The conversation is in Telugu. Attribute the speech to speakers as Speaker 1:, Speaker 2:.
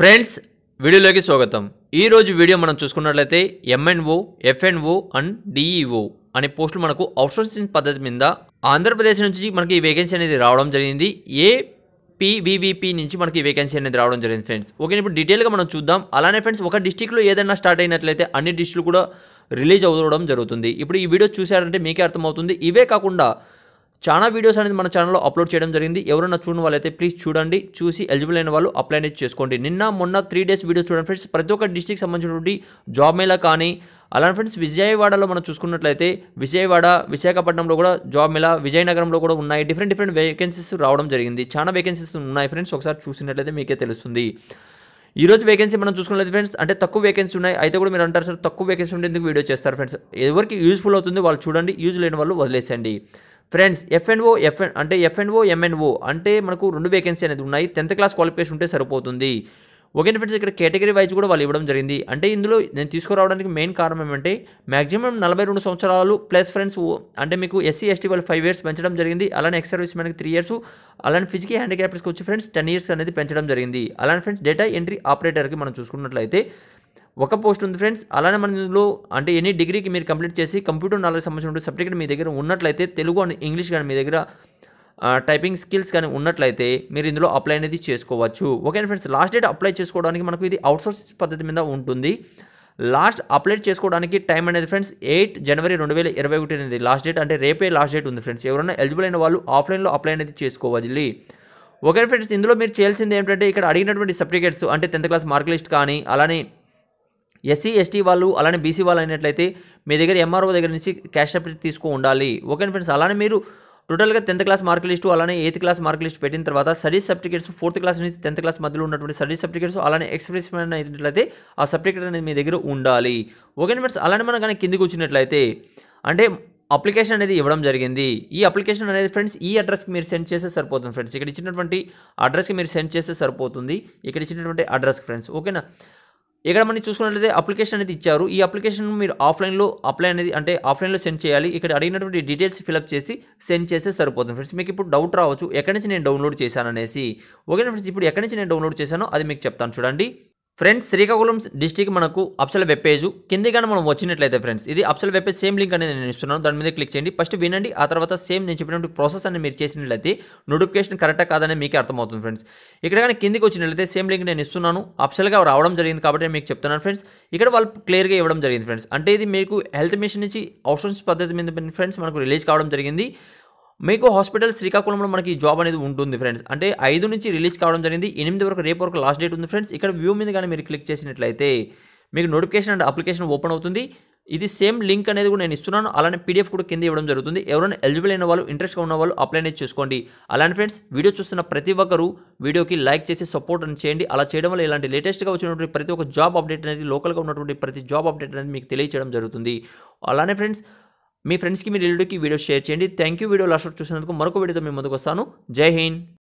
Speaker 1: ఫ్రెండ్స్ వీడియోలోకి స్వాగతం ఈరోజు వీడియో మనం చూసుకున్నట్లయితే MNO FNO and DEO e అనే పోస్టులు మనకు అవుట్సోర్సింగ్ పద్ధతి మీద ఆంధ్రప్రదేశ్ నుంచి మనకి ఈ వేకెన్సీ అనేది రావడం జరిగింది ఏ పీవీవీపీ నుంచి మనకి వేకెన్సీ అనేది రావడం జరిగింది ఫ్రెండ్స్ ఓకే ఇప్పుడు డీటెయిల్గా మనం చూద్దాం అలానే ఫ్రెండ్స్ ఒక డిస్టిక్లో ఏదైనా స్టార్ట్ అయినట్లయితే అన్ని డిస్టిక్లు కూడా రిలీజ్ అవ్వడం జరుగుతుంది ఇప్పుడు ఈ వీడియో చూసారంటే మీకే అర్థమవుతుంది ఇవే కాకుండా చాలా వీడియోస్ అనేది మన ఛానల్లో అప్లోడ్ చేయడం జరిగింది ఎవరైనా చూడని వాళ్ళైతే ప్లీజ్ చూడండి చూసి ఎలిజిబుల్ అయిన వాళ్ళు అప్లై అనేది చేసుకోండి నిన్న మొన్న త్రీ డేస్ వీడియో చూడండి ఫ్రెండ్స్ ప్రతి ఒక్క డిస్టిక్ సంబంధించినటువంటి జాబ్ మేళా కానీ అలానే ఫ్రెండ్స్ విజయవాడలో మనం చూసుకున్నట్లయితే విజయవాడ విశాఖపట్నంలో కూడా జాబ్ మేళా విజయనగరంలో కూడా ఉన్నాయి డిఫరెంట్ డిఫరెంట్ వేకెన్సీస్ రావడం జరిగింది చాలా వేకెన్సీస్ ఉన్నాయి ఫ్రెండ్స్ ఒకసారి చూసినట్లయితే మీకే తెలుస్తుంది ఈ రోజు వేకెన్సీ మనం చూసుకున్నట్లయితే ఫ్రెండ్స్ అంటే తక్కువ వేకెన్సీ ఉన్నాయి అయితే కూడా మీరు అంటారు సార్ తక్కువ వేకెన్సీ ఉంటే ఎందుకు వీడియో చేస్తారు ఫ్రెండ్స్ ఎవరికి యూజ్ఫుల్ అవుతుంది వాళ్ళు చూడండి యూజ్ లేని వాళ్ళు వదిలేసండి ఫ్రెండ్స్ ఎఫ్ఎన్ఓ ఎఫ్ఎన్ అంటే ఎఫ్ఎన్ఓ ఎంఎన్ఓ అంటే మనకు రెండు వేకెన్సీ అనేది ఉన్నాయి టెన్త్ క్లాస్ క్వాలిఫికేషన్ ఉంటే సరిపోతుంది ఓకే ఫ్రెండ్స్ ఇక్కడ కేటగిరీ వైజ్ కూడా వాళ్ళు ఇవ్వడం జరిగింది అంటే ఇందులో నేను తీసుకురావడానికి మెయిన్ కారణం ఏమంటే మాక్సిమం నలభై రెండు సంవత్సరాలు ప్లస్ ఫ్రెండ్స్ అంటే మీకు ఎస్సీ ఎస్టీ వాళ్ళు ఫైవ్ ఇయర్స్ పెంచడం జరిగింది అలానే ఎక్స్ సర్వీస్ మ్యాన్కి త్రీ ఇయర్స్ అలానే ఫిజికల్ హ్యాండిక్యాప్స్కి వచ్చి ఫ్రెండ్స్ టెన్ ఇయర్స్ అనేది పెంచడం జరిగింది అలానే ఫ్రెండ్స్ డేటా ఎంట్రీ ఆపరేటర్కి మనం చూసుకున్నట్లయితే ఒక పోస్ట్ ఉంది ఫ్రెండ్స్ అలానే మన అంటే ఎనీ డిగ్రీకి మీరు కంప్లీట్ చేసి కంప్యూటర్ నాలెడ్జ్ సంబంధించిన సబ్జెక్ట్ మీ దగ్గర ఉన్నట్లయితే తెలుగు అండ్ ఇంగ్లీష్ కానీ మీ దగ్గర టైపింగ్ స్కిల్స్ కానీ ఉన్నట్లయితే మీరు ఇందులో అప్లై అనేది చేసుకోవచ్చు okay friends last date apply చేసుకోవడానికి మనకు ఇది అవుట్సోర్స్ పద్ధతి మీద ఉంటుంది లాస్ట్ అప్లై చేసుకోవడానికి టైం అనేది ఫ్రెండ్స్ ఎయిట్ జనవరి రెండు వేల ఇరవై ఒకటి అనేది లాస్ట్ డేట్ అంటే రేపే లాస్ట్ డేట్ ఉంది ఫ్రెండ్స్ ఎవరైనా ఎలిజిబుల్ అయిన వాళ్ళు ఆఫ్లైన్లో అప్లై అనేది చేసుకోవాలి ఓకే ఫ్రెండ్స్ ఇందులో మీరు చేయాల్సింది ఏంటంటే ఇక్కడ అడిగినటువంటి సర్టిఫికేట్స్ అంటే టెన్త్ క్లాస్ మార్క్ లిస్ట్ కానీ అలానే ఎస్సీ ఎస్టీ వాళ్ళు అలానే బీసీ వాళ్ళు అయినట్లయితే మీ దగ్గర ఎంఆర్ఓ దగ్గర నుంచి క్యాష్ సర్టిఫికేట్ తీసుకో ఉండాలి ఓకే ఫ్రెండ్స్ అలానే మీరు టోటల్గా టెన్త్ క్లాస్ మార్క్ లిస్టు అలానే ఎయిత్ క్లాస్ మార్క్ లిస్ట్ పెట్టిన తర్వాత స్టడీస్ సర్టిఫికేట్స్ ఫోర్త్ క్లాస్ నుంచి టెన్త్ క్లాస్ మధ్యలో ఉన్నటువంటి సర్వీస్ సర్టిఫికేట్స్ అలానే ఎక్స్ప్రెస్ అయినట్లయితే ఆ సర్టిఫికేట్ అనేది మీ దగ్గర ఉండాలి ఓకే ఫ్రెండ్స్ అలానే మనం కానీ కిందికి వచ్చినట్లయితే అంటే అప్లికేషన్ అనేది ఇవ్వడం జరిగింది ఈ అప్లికేషన్ అనేది ఫ్రెండ్స్ ఈ అడ్రస్కి మీరు సెండ్ చేస్తే సరిపోతుంది ఫ్రెండ్స్ ఇక్కడ ఇచ్చినటువంటి అడ్రస్కి మీరు సెండ్ చేస్తే సరిపోతుంది ఇక్కడ ఇచ్చినటువంటి అడ్రస్కి ఫ్రెండ్స్ ఓకేనా ఇక్కడ మనం చూసుకున్నట్లయితే అప్లికేషన్ అనేది ఇచ్చారు ఈ అప్లికేషన్ మీరు ఆఫ్లైన్లో అప్లై అనేది అంటే ఆఫ్లైన్లో సెండ్ చేయాలి ఇక్కడ అడిగినటువంటి డీటెయిల్స్ ఫిలప్ చేసి సెండ్ చేస్తే సరిపోతుంది ఫ్రెండ్స్ మీకు ఇప్పుడు డౌట్ రావచ్చు ఎక్కడి నుంచి నేను డౌన్లోడ్ చేశాను అనేసి ఓకే ఫ్రెండ్స్ ఇప్పుడు ఎక్కడి నుంచి నేను డౌన్లోడ్ చేశానో అది మీకు చెప్తాను చూడండి ఫ్రెండ్స్ శ్రీకాకుళం డిస్టిక్ మనకు అప్సల వెబ్ పేజ్ కింది కానీ మనం వచ్చినట్లయితే ఫ్రెండ్స్ ఇది అప్సల వెబ్ పేజ్ సేమ్ లింక్ అనేది నేను ఇస్తున్నాను దాని మీద క్లిక్ చేయండి ఫస్ట్ వినండి ఆ తర్వాత సేమ్ నేను చెప్పినట్టు ప్రాసెస్ అని మీరు చేసినట్లయితే నోటిఫికేషన్ కరెక్టా కాదని మీకే అర్థమవుతుంది ఫ్రెండ్స్ ఇక్కడ కానీ కిందికి వచ్చినట్లయితే సేమ్ లింక్ నేను ఇస్తున్నాను అప్సల్గా రావడం జరిగింది కాబట్టి మీకు చెప్తున్నాను ఫ్రెండ్స్ ఇక్కడ వాళ్ళు క్లియర్గా ఇవ్వడం జరిగింది ఫ్రెండ్స్ అంటే ఇది మీకు హెల్త్ మిషన్ నుంచి ఆప్షన్స్ పద్ధతి మీద ఫ్రెండ్స్ మనకు రిలీజ్ కావడం జరిగింది మీకు హాస్పిటల్ శ్రీకాకుళంలో మనకి జాబ్ అనేది ఉంటుంది ఫ్రెండ్స్ అంటే ఐదు నుంచి రిలీజ్ కావడం జరిగింది ఎనిమిది వరకు రేపు వరకు లాస్ట్ డేట్ ఉంది ఫ్రెండ్స్ ఇక్కడ వ్యూ మీద కానీ మీరు క్లిక్ చేసినట్లయితే మీకు నోటిఫికేషన్ అండ్ అప్లికేషన్ ఓపెన్ అవుతుంది ఇది సేమ్ లింక్ అనేది కూడా నేను ఇస్తున్నాను అలానే పీడిఎఫ్ కూడా కింద ఇవ్వడం జరుగుతుంది ఎవరైనా ఎలిజిబుల్ అయిన వాళ్ళు ఇంట్రెస్ట్గా ఉన్న వాళ్ళు అప్లై అనేది చేసుకోండి అలానే ఫ్రెండ్స్ వీడియో చూస్తున్న ప్రతి ఒక్కరు వీడియోకి లైక్ చేసి సపోర్ట్ అని చేయండి అలా చేయడం వల్ల ఇలాంటి లేటెస్ట్గా వచ్చినటువంటి ప్రతి ఒక్క జాబ్ అప్డేట్ అనేది లోకల్గా ఉన్నటువంటి ప్రతి జాబ్ అప్డేట్ అనేది మీకు తెలియచేయడం జరుగుతుంది అలానే ఫ్రెండ్స్ మీ ఫ్రెండ్స్కి మీ రిలేటివ్కి వీడియో షేర్ చేయండి థ్యాంక్ యూ వీడియో లాస్ట్ చూసినందుకు మరొక వీడియోతో మీ ముందుకు వస్తాను జై హింద్